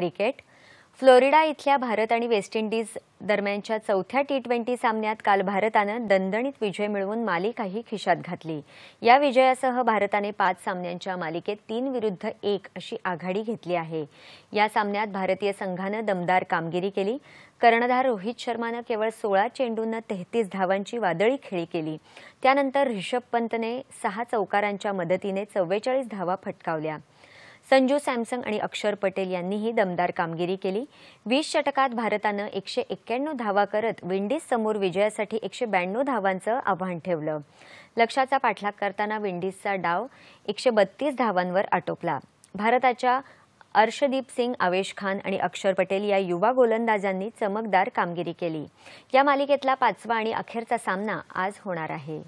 cricket Florida इथल्या भारत आणि West Indies दरम्यानच्या चौथ्या टी ट्वेंटी सामन्यात काल भारतानं दणदणीत विजय मिळवून मालिकाही खिशात घातली या विजयासह भारताने पाच सामन्यांच्या मालिकेत तीन विरुद्ध एक अशी आघाडी घेतली आहे या सामन्यात भारतीय संघानं दमदार कामगिरी केली कर्णधार रोहित शर्मानं केवळ सोळा चेंडूंना तेहतीस धावांची वादळी खेळी केली त्यानंतर रिषभ पंतने सहा चौकारांच्या मदतीने चव्वेचाळीस धावा फटकावल्या संजू सॅमसंग आणि अक्षर पटेल यांनीही दमदार कामगिरी केली वीस षटकात भारतानं एकशे एक्क्याण्णव धावा करत विंडीज समोर विजयासाठी एकशे ब्याण्णव धावांचं आव्हान ठेवलं लक्ष्याचा पाठलाग करताना विंडीजचा डाव एकशे बत्तीस धावांवर आटोपला भारताच्या अर्शदीप सिंग आवेश खान आणि अक्षर पटेल या युवा गोलंदाजांनी चमकदार कामगिरी केली या मालिकेतला पाचवा आणि अखेरचा सामना आज होणार आहे